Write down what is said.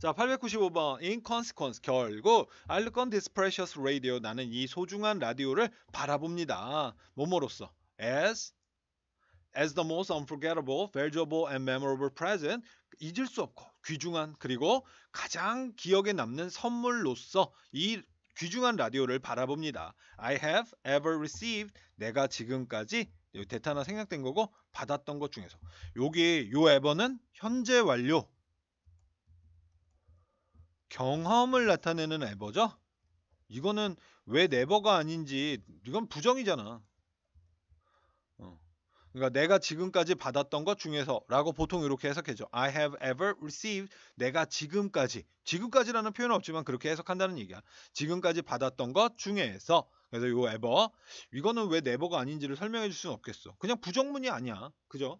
자, 895번 in consequence 결국 I look on this precious radio 나는 이 소중한 라디오를 바라봅니다. 뭐뭐로써 as as the most unforgettable, valuable and memorable present 잊을 수 없고 귀중한 그리고 가장 기억에 남는 선물로써이 귀중한 라디오를 바라봅니다. I have ever received 내가 지금까지 대타나 생략된 거고 받았던 것 중에서 여기 요 에버는 현재 완료 경험을 나타내는 에버죠? 이거는 왜 네버가 아닌지 이건 부정이잖아. 어. 그러니까 내가 지금까지 받았던 것 중에서라고 보통 이렇게 해석해줘. I have ever received 내가 지금까지 지금까지라는 표현은 없지만 그렇게 해석한다는 얘기야. 지금까지 받았던 것 중에서 그래서 요 ever 이거는 왜 n 버가 아닌지를 설명해 줄 수는 없겠어. 그냥 부정문이 아니야. 그죠?